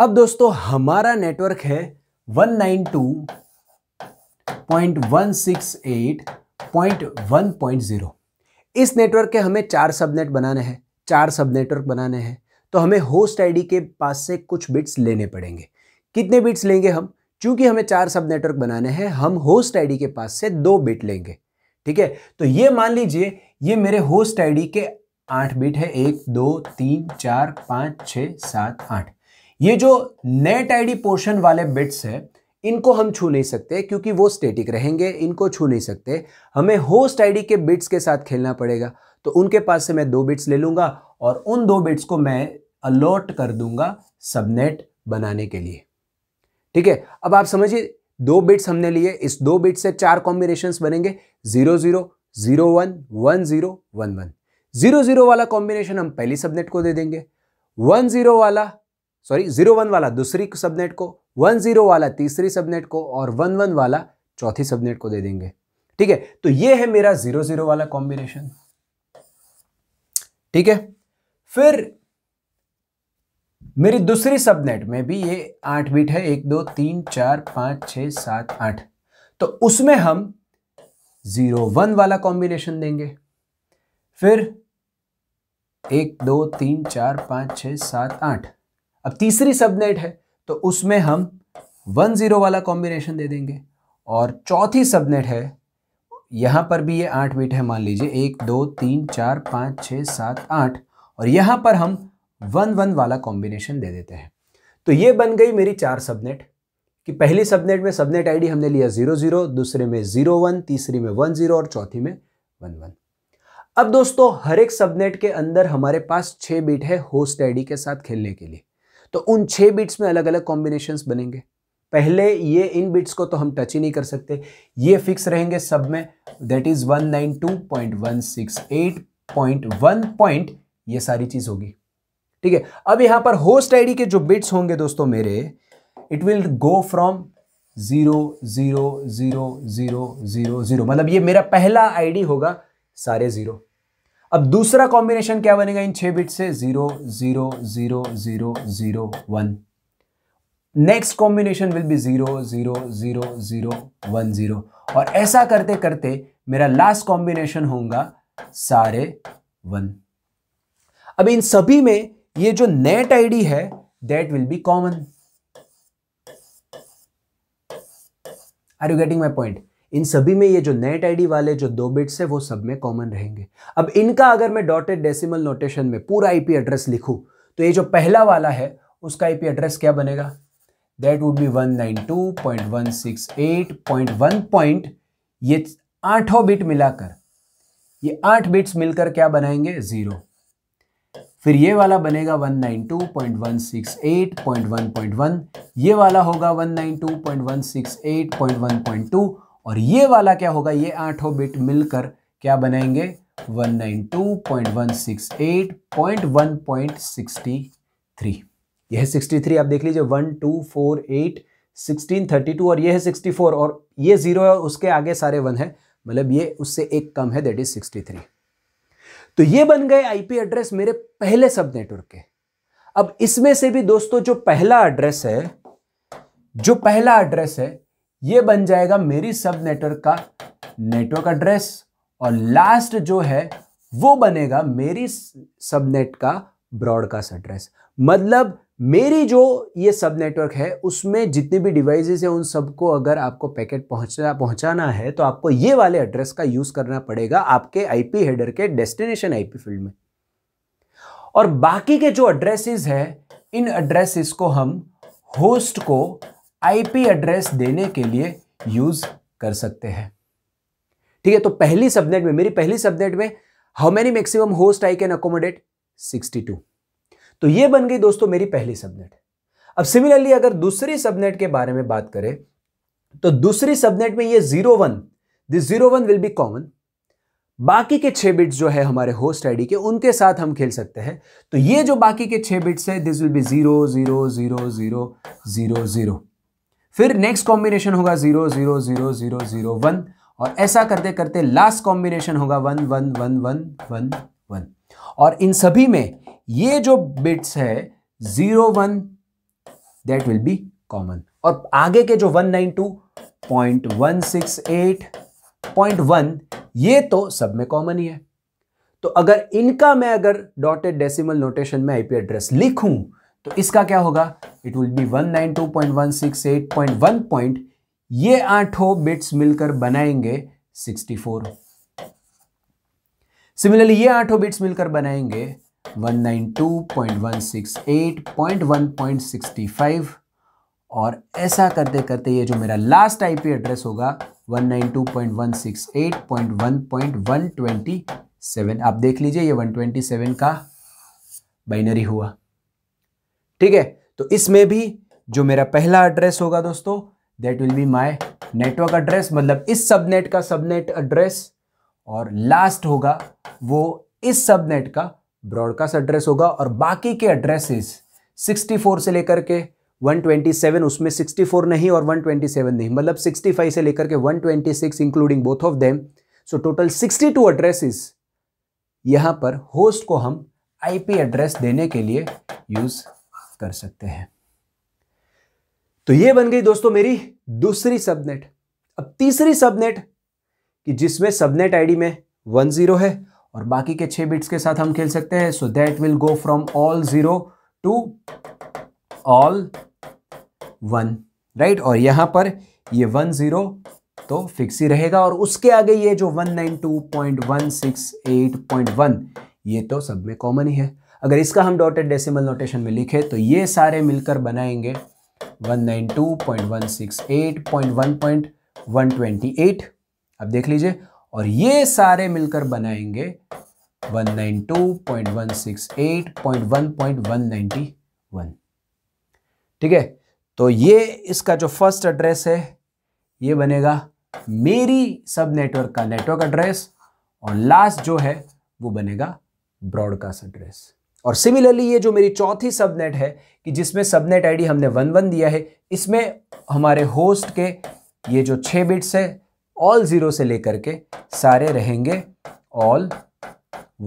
अब दोस्तों हमारा नेटवर्क है 192.168.1.0 इस नेटवर्क के हमें चार सबनेट बनाने हैं चार सब नेटवर्क बनाने हैं तो हमें होस्ट आईडी के पास से कुछ बिट्स लेने पड़ेंगे कितने बिट्स लेंगे हम चूंकि हमें चार सब नेटवर्क बनाने हैं हम होस्ट आईडी के पास से दो बिट लेंगे ठीक है तो ये मान लीजिए ये मेरे होस्ट आईडी के आठ बिट है एक दो तीन चार पाँच छः सात आठ ये जो नेट आईडी पोर्शन वाले बिट्स हैं इनको हम छू नहीं सकते क्योंकि वो स्टेटिक रहेंगे इनको छू नहीं सकते हमें होस्ट आईडी के बिट्स के साथ खेलना पड़ेगा तो उनके पास से मैं दो बिट्स ले लूंगा और उन दो बिट्स को मैं अलॉट कर दूंगा सबनेट बनाने के लिए ठीक है अब आप समझिए दो बिट्स हमने लिए इस दो बिट्स से चार कॉम्बिनेशन बनेंगे zero zero zero one one zero one one zero zero वाला कॉम्बिनेशन हम पहली सबनेट को दे देंगे वन जीरो वाला सॉरी जीरो वन वाला दूसरी सबनेट को वन जीरो वाला तीसरी सबनेट को और वन वन वाला चौथी सबनेट को दे देंगे ठीक है तो ये है मेरा जीरो जीरो वाला कॉम्बिनेशन ठीक है फिर मेरी दूसरी सबनेट में भी ये आठ बीट है एक दो तीन चार पांच छ सात आठ तो उसमें हम जीरो वन वाला कॉम्बिनेशन देंगे फिर एक दो तीन चार पांच छ सात आठ अब तीसरी सबनेट है तो उसमें हम वन ज़ीरो वाला कॉम्बिनेशन दे देंगे और चौथी सबनेट है यहाँ पर भी ये आठ बिट है मान लीजिए एक दो तीन चार पाँच छः सात आठ और यहाँ पर हम वन वन वाला कॉम्बिनेशन दे देते हैं तो ये बन गई मेरी चार सबनेट कि पहली सबनेट में सबनेट आईडी हमने लिया ज़ीरो ज़ीरो दूसरे में ज़ीरो वन तीसरी में वन ज़ीरो और चौथी में वन वन अब दोस्तों हर एक सबनेट के अंदर हमारे पास छः बिट है होस्ट आईडी के साथ खेलने के लिए तो उन छः बिट्स में अलग अलग कॉम्बिनेशंस बनेंगे पहले ये इन बिट्स को तो हम टच ही नहीं कर सकते ये फिक्स रहेंगे सब में दैट इज 192.168.1. ये सारी चीज होगी ठीक है अब यहां पर होस्ट आईडी के जो बिट्स होंगे दोस्तों मेरे it will go from zero zero zero zero zero zero मतलब ये मेरा पहला आईडी होगा सारे जीरो अब दूसरा कॉम्बिनेशन क्या बनेगा इन छह बिट से zero zero zero zero zero one next combination will be zero zero zero zero one zero और ऐसा करते करते मेरा लास्ट कॉम्बिनेशन होगा सारे वन अब इन सभी में ये जो नेट आईडी है that will be common are you getting my point इन सभी में ये जो नेट आईडी वाले जो दो बिट्स है वो सब में कॉमन रहेंगे अब इनका अगर मैं डॉटेड डेसिमल नोटेशन में पूरा आईपी एड्रेस लिखूं तो ये जो पहला वाला है उसका आईपी एड्रेस क्या बनेगा दैट वुड बी 192.168.1 पॉइंट ये आठों बिट मिलाकर ये आठ बिट्स मिलकर क्या बनाएंगे ज़ीरो फिर ये वाला बनेगा 192.168.1.1 ये वाला होगा 192.168.1.2 और ये वाला क्या होगा ये आठों बिट मिलकर क्या बनाएंगे 192.168.1.63 यह 63 आप देख लीजिए 1 2 4 8 16 32 और यह है 64 और ये जीरो है और उसके आगे सारे वन है मतलब ये उससे एक कम है दैट इज 63 तो ये बन गए आईपी एड्रेस मेरे पहले सब नेटवर्क के अब इसमें से भी दोस्तों जो पहला एड्रेस है जो पहला एड्रेस है ये बन जाएगा मेरी सब नेटवर्क का नेटवर्क एड्रेस और लास्ट जो है वो बनेगा मेरी सबनेट का ब्रॉडकास्ट एड्रेस मतलब मेरी जो ये सब नेटवर्क है उसमें जितनी भी डिवाइसेस हैं उन सबको अगर आपको पैकेट पहुंचना पहुंचाना है तो आपको ये वाले एड्रेस का यूज़ करना पड़ेगा आपके आईपी हेडर के डेस्टिनेशन आईपी फील्ड में और बाकी के जो एड्रेसेस है इन एड्रेसेस को हम होस्ट को आईपी एड्रेस देने के लिए यूज कर सकते हैं ठीक है तो पहली सबनेट में मेरी पहली सबनेट में how many maximum host I can accommodate 62 तो ये बन गई दोस्तों मेरी पहली सबनेट अब सिमिलरली अगर दूसरी सबनेट के बारे में बात करें तो दूसरी सबनेट में ये zero one this zero one will be common बाकी के छह बिट्स जो है हमारे होस्ट आईडी के उनके साथ हम खेल सकते हैं तो ये जो बाकी के छह बिट्स है this will be zero zero zero zero zero zero फिर नेक्स्ट कॉम्बिनेशन होगा zero zero zero zero zero one और ऐसा करते करते लास्ट कॉम्बिनेशन होगा one one one one one one और इन सभी में ये जो बिट्स है zero one that will be common और आगे के जो one nine two point one six eight point one ये तो सब में कॉमन ही है तो अगर इनका मैं अगर डॉटेड डेसिमल नोटेशन में आईपी एड्रेस लिखूं तो इसका क्या होगा इट विल बी 192.168.1 पॉइंट ये आठों बिट्स मिलकर बनाएंगे 64 सिमिलरली ये आठों बिट्स मिलकर बनाएंगे 192.168.1.65 और ऐसा करते करते ये जो मेरा लास्ट आईपी एड्रेस होगा 192.168.1.127 आप देख लीजिए ये 127 का बाइनरी हुआ ठीक है तो इसमें भी जो मेरा पहला एड्रेस होगा दोस्तों that will be my network address मतलब इस सबनेट का सबनेट एड्रेस और लास्ट होगा वो इस सबनेट का ब्रॉडकास्ट एड्रेस होगा और बाकी के एड्रेसेस 64 से लेकर के 127 उसमें 64 नहीं और 127 नहीं मतलब 65 से लेकर के 126 including both of them so total 62 addresses यहाँ पर होस्ट को हम आईपी एड्रेस देने के लिए यूज़ कर सकते हैं तो ये बन गई दोस्तों मेरी दूसरी सबनेट अब तीसरी सबनेट कि जिसमें सबनेट आईडी में वन जीरो है और बाकी के छह बिट्स के साथ हम खेल सकते हैं so that will go from all zero to all one right और यहां पर ये वन जीरो तो फिक्स ही रहेगा और उसके आगे ये जो one nine two point one six eight point one ये तो सब में कॉमन ही है अगर इसका हम डॉटेड डेसिमल नोटेशन में लिखें तो ये सारे मिलकर बनाएंगे 192.168.1.128 अब देख लीजिए और ये सारे मिलकर बनाएंगे 192.168.1.191 ठीक है तो ये इसका जो फर्स्ट एड्रेस है ये बनेगा मेरी सब नेटवर्क का नेटवर्क एड्रेस और लास्ट जो है वो बनेगा ब्रॉडकास्ट एड्रेस और सिमिलरली ये जो मेरी चौथी सबनेट है कि जिसमें सबनेट आईडी हमने वन वन दिया है इसमें हमारे होस्ट के ये जो छः बिट्स है ऑल ज़ीरो से लेकर के सारे रहेंगे ऑल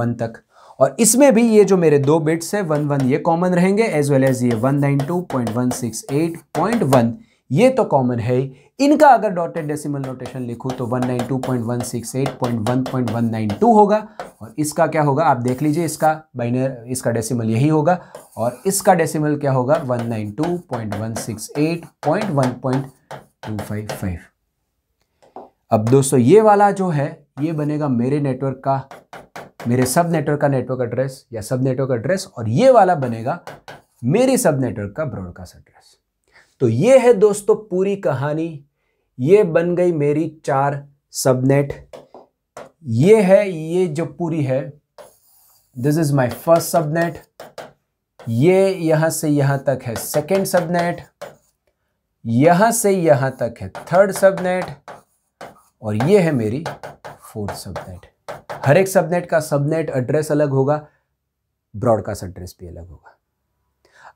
वन तक और इसमें भी ये जो मेरे दो बिट्स है वन वन ये कॉमन रहेंगे एज वेल एज ये one nine two point one six eight point one ये तो कॉमन है ही इनका अगर डॉटेड डेसिमल नोटेशन लिखूं तो one nine two point one six eight point one point one nine two होगा और इसका क्या होगा आप देख लीजिए इसका बाइनर इसका डेसिमल यही होगा और इसका डेसिमल क्या होगा 192.168.1.255 अब दोस्तों ये वाला जो है ये बनेगा मेरे नेटवर्क का मेरे सब नेटवर्क का नेटवर्क एड्रेस या सब नेटवर्क एड्रेस और ये वाला बनेगा मेरे सब नेटवर्क का ब्रॉडकास्ट एड्रेस तो ये है दोस्तों पूरी कहानी ये बन गई मेरी चार सबनेट ये है ये जो पूरी है this is my first subnet ये यहां से यहां तक है सेकेंड सबनेट यहां से यहां तक है थर्ड सबनेट और ये है मेरी फोर्थ सबनेट हर एक सबनेट का सबनेट एड्रेस अलग होगा ब्रॉडकास्ट एड्रेस भी अलग होगा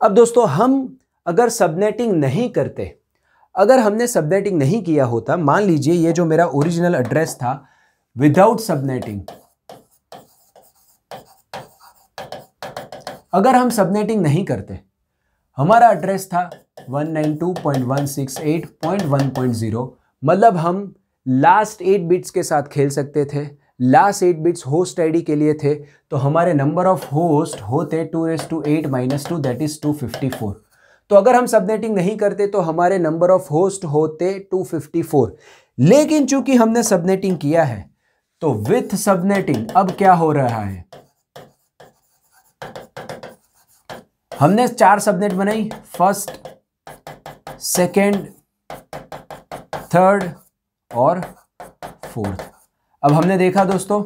अब दोस्तों हम अगर सबनेटिंग नहीं करते अगर हमने सबनेटिंग नहीं किया होता मान लीजिए ये जो मेरा ओरिजिनल एड्रेस था विदाउट सबनेटिंग अगर हम सबनेटिंग नहीं करते हमारा एड्रेस था 192.168.1.0 मतलब हम लास्ट एट बिट्स के साथ खेल सकते थे last eight bits host ID के लिए थे तो हमारे नंबर ऑफ होस्ट होते two raise two eight minus two that is two fifty four तो अगर हम सबनेटिंग नहीं करते तो हमारे नंबर ऑफ होस्ट होते टू फिफ्टी फोर लेकिन चूंकि हमने सबनेटिंग किया है तो विथ सबनेटिंग अब क्या हो रहा है हमने चार सबनेट बनाई फर्स्ट सेकेंड थर्ड और फोर्थ अब हमने देखा दोस्तों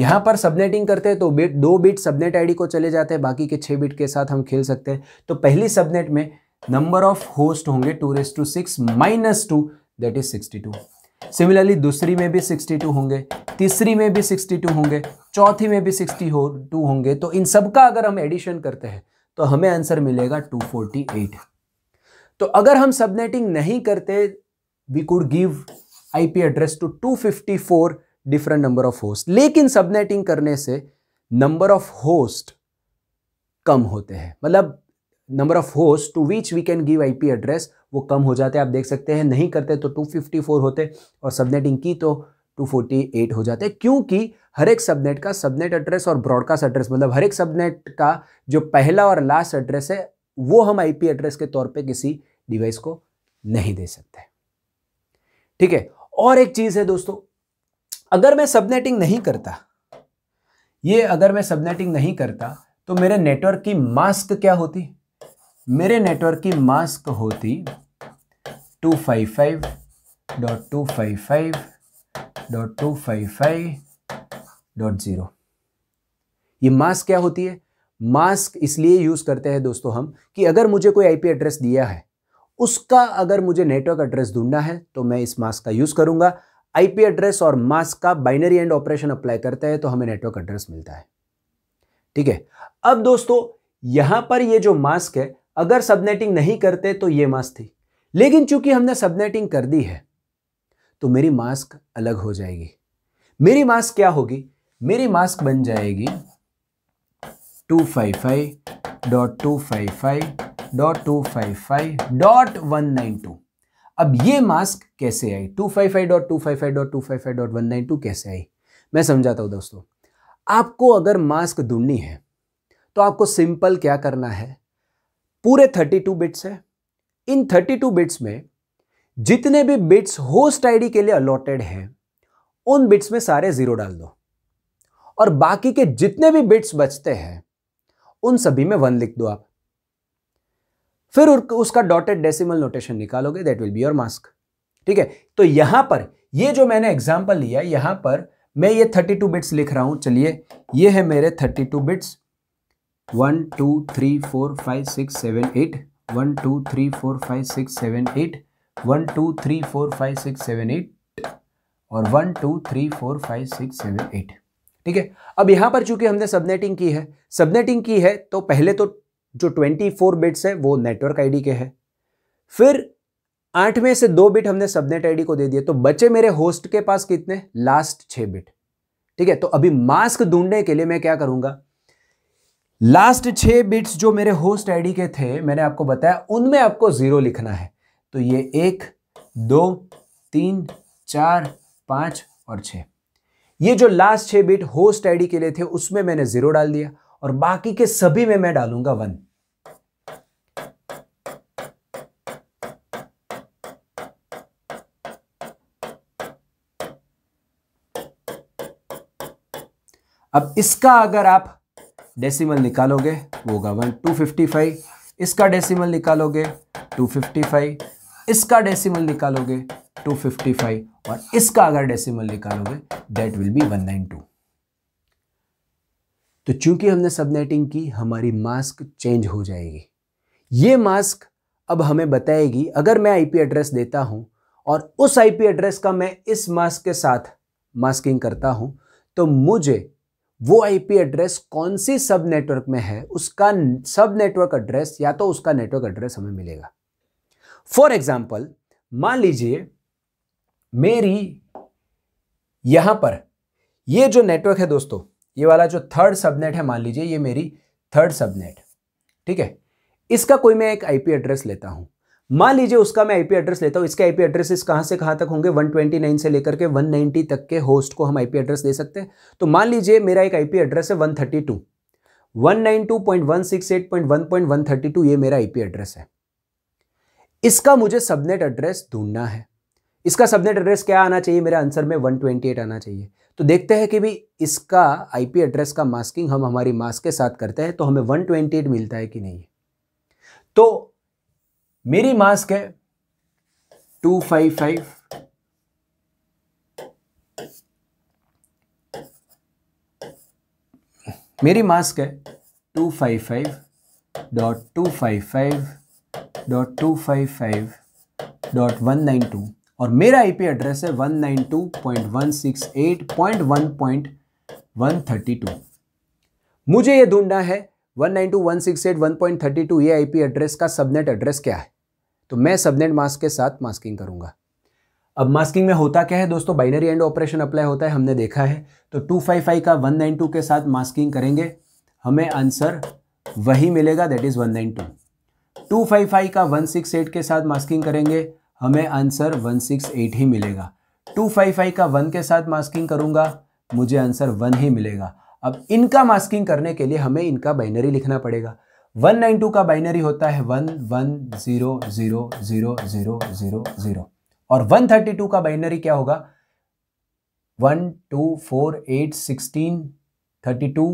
यहां पर सबनेटिंग करते हैं तो बिट दो बिट सबनेट आईडी को चले जाते हैं बाकी के छह बिट के साथ हम खेल सकते हैं तो पहली सबनेट में नंबर ऑफ होस्ट होंगे two raise to six minus two that is sixty two similarly दूसरी में भी 62 होंगे तीसरी में भी 62 होंगे चौथी में भी 62 होंगे तो इन सब का अगर हम एडिशन करते हैं तो हमें आंसर मिलेगा 248 तो अगर हम सबनेटिंग नहीं करते we could give IP address to 254 different number of host लेकिन सबनेटिंग करने से नंबर ऑफ होस्ट कम होते हैं मतलब number of host to which we can give IP address वो कम हो जाते हैं आप देख सकते हैं नहीं करते तो 254 होते और सबनेटिंग की तो 248 हो जाते हैं क्योंकि हर एक सबनेट का सबनेट एड्रेस और ब्रॉडकास्ट एड्रेस मतलब हर एक सबनेट का जो पहला और लास्ट एड्रेस है वो हम आईपी एड्रेस के तौर पे किसी डिवाइस को नहीं दे सकते ठीक है और एक चीज़ है दोस्तों अगर मैं सबनेटिंग नहीं करता ये अगर मैं सबनेटिंग नहीं करता तो मेरे नेटवर्क की मास्क क्या होती मेरे नेटवर्क की मास्क होती 255.255.255.0 ये मास्क क्या होती है मास्क इसलिए यूज़ करते हैं दोस्तों हम कि अगर मुझे कोई आईपी एड्रेस दिया है उसका अगर मुझे नेटवर्क एड्रेस ढूंढना है तो मैं इस मास्क का यूज़ करूंगा आईपी एड्रेस और मास्क का बाइनरी एंड ऑपरेशन अप्लाई करते हैं तो हमें नेटवर्क एड्रेस मिलता है ठीक है अब दोस्तों यहां पर ये जो मास्क है अगर सबनेटिंग नहीं करते तो ये मास्क थी लेकिन चूंकि हमने सबनेटिंग कर दी है तो मेरी मास्क अलग हो जाएगी मेरी मास्क क्या होगी मेरी मास्क बन जाएगी two five five dot two five five dot two five five dot one nine two अब ये मास्क कैसे आई two five five dot two five five dot two five five dot one nine two कैसे आई मैं समझाता हूँ दोस्तों आपको अगर मास्क ढूंढनी है तो आपको सिंपल क्या करना है पूरे 32 बिट्स है इन 32 बिट्स में जितने भी बिट्स होस्ट आईडी के लिए अलॉटेड हैं उन बिट्स में सारे जीरो डाल दो और बाकी के जितने भी बिट्स बचते हैं उन सभी में वन लिख दो आप फिर उसका डॉटेड डेसिमल नोटेशन निकालोगे that will be your mask ठीक है तो यहां पर ये जो मैंने एग्जाम्पल लिया यहां पर मैं ये 32 बिट्स लिख रहा हूं चलिए ये है मेरे 32 bits one two three four five six seven eight one two three four five six seven eight one two three four five six seven eight और one two three four five six seven eight ठीक है अब यहाँ पर चूंकि हमने subnetting की है सबनेटिंग की है तो पहले तो जो ट्वेंटी फोर बिट्स है वो नेटवर्क आईडी के है फिर आठ में से दो बिट हमने सबनेट आईडी को दे दिए तो बचे मेरे होस्ट के पास कितने लास्ट छः बिट ठीक है तो अभी मास्क ढूंढने के लिए मैं क्या करूँगा लास्ट छह बिट्स जो मेरे होस्ट आईडी के थे मैंने आपको बताया उनमें आपको ज़ीरो लिखना है तो ये एक दो तीन चार पांच और छ ये जो लास्ट छह बिट होस्ट आईडी के लिए थे उसमें मैंने ज़ीरो डाल दिया और बाकी के सभी में मैं डालूंगा वन अब इसका अगर आप डेसिमल निकालोगे वो होगा वन टू फिफ्टी फाइव इसका डेसिमल निकालोगे टू फिफ्टी फाइव इसका डेसिमल निकालोगे टू फिफ्टी फाइव और इसका अगर डेसिमल निकालोगे that will be one nine two तो चूंकि हमने सबनेटिंग की हमारी मास्क चेंज हो जाएगी ये मास्क अब हमें बताएगी अगर मैं आईपी एड्रेस देता हूं और उस आईपी एड्रेस का मैं इस मास्क के साथ मास्किंग करता हूं तो मुझे वो आईपी एड्रेस कौन सी सब नेटवर्क में है उसका सब नेटवर्क एड्रेस या तो उसका नेटवर्क एड्रेस हमें मिलेगा फॉर एग्जाम्पल मान लीजिए मेरी यहां पर ये जो नेटवर्क है दोस्तों ये वाला जो थर्ड सबनेट है मान लीजिए ये मेरी थर्ड सबनेट ठीक है इसका कोई मैं एक आईपी एड्रेस लेता हूं मान लीजिए उसका मैं आईपी एड्रेस लेता हूँ इसके आईपी एड्रेसेस कहाँ से कहाँ तक होंगे 129 से लेकर के 190 तक के होस्ट को हम आईपी एड्रेस दे सकते हैं तो मान लीजिए मेरा एक आईपी एड्रेस है 132 192.168.1.132 ये मेरा आईपी एड्रेस है इसका मुझे सबनेट एड्रेस ढूंढना है इसका सबनेट एड्रेस क्या आना चाहिए मेरा आंसर में वन आना चाहिए तो देखते हैं कि भी इसका आई एड्रेस का मास्किंग हम हमारी मास्क के साथ करते हैं तो हमें वन मिलता है कि नहीं तो मेरी मास्क है टू फाइव फाइव मेरी मास्क है two five five dot two five five dot two five five dot one nine two और मेरा आईपी एड्रेस है one nine two point one six eight point one point one thirty two मुझे ये ढूंढना है one nine two one six eight one point thirty two ये IP address का subnet address क्या है तो मैं सबनेट मास्क के साथ मास्किंग करूंगा अब मास्किंग में होता क्या है दोस्तों बाइनरी एंड ऑपरेशन अप्लाई होता है हमने देखा है तो टू फाइव फाइव का वन नाइन टू के साथ मास्किंग करेंगे हमें आंसर वही मिलेगा that is one nine two two five five का वन सिक्स एट के साथ मास्किंग करेंगे हमें आंसर वन सिक्स एट ही मिलेगा टू फाइव फाइव का वन के साथ मास्किंग करूंगा मुझे आंसर वन ही मिलेगा अब इनका मास्किंग करने के लिए हमें इनका बाइनरी लिखना पड़ेगा वन नाइन टू का बाइनरी होता है one one zero zero zero zero zero zero और वन थर्टी टू का बाइनरी क्या होगा one two four eight sixteen thirty two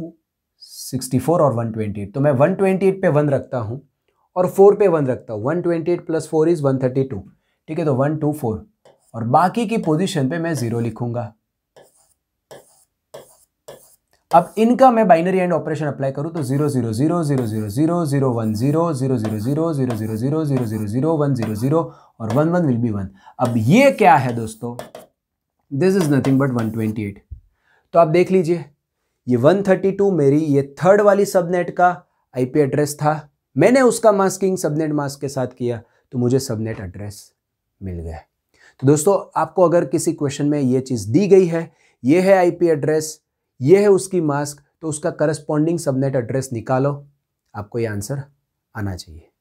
sixty four और वन ट्वेंटी एट तो मैं वन ट्वेंटी एट पे वन रखता हूँ और फोर पे वन रखता हूँ one twenty eight plus four is one thirty two ठीक है तो वन टू फोर और बाकी की पोजिशन पर मैं ज़ीरो लिखूंगा अब इनका मैं बाइनरी एंड ऑपरेशन अप्लाई करूं तो zero zero zero zero zero zero zero one zero zero zero zero zero zero zero zero zero zero one zero zero और one one will be one अब ये क्या है दोस्तों this is nothing but one twenty eight तो आप देख लीजिए ये वन थर्टी टू मेरी ये थर्ड वाली सबनेट का आईपी एड्रेस था मैंने उसका मास्किंग सबनेट मास्क के साथ किया तो मुझे सबनेट एड्रेस मिल गया तो दोस्तों आपको अगर किसी क्वेश्चन में ये चीज़ दी गई है ये है आईपी एड्रेस ये है उसकी मास्क तो उसका करस्पॉन्डिंग सबनेट एड्रेस निकालो आपको ये आंसर आना चाहिए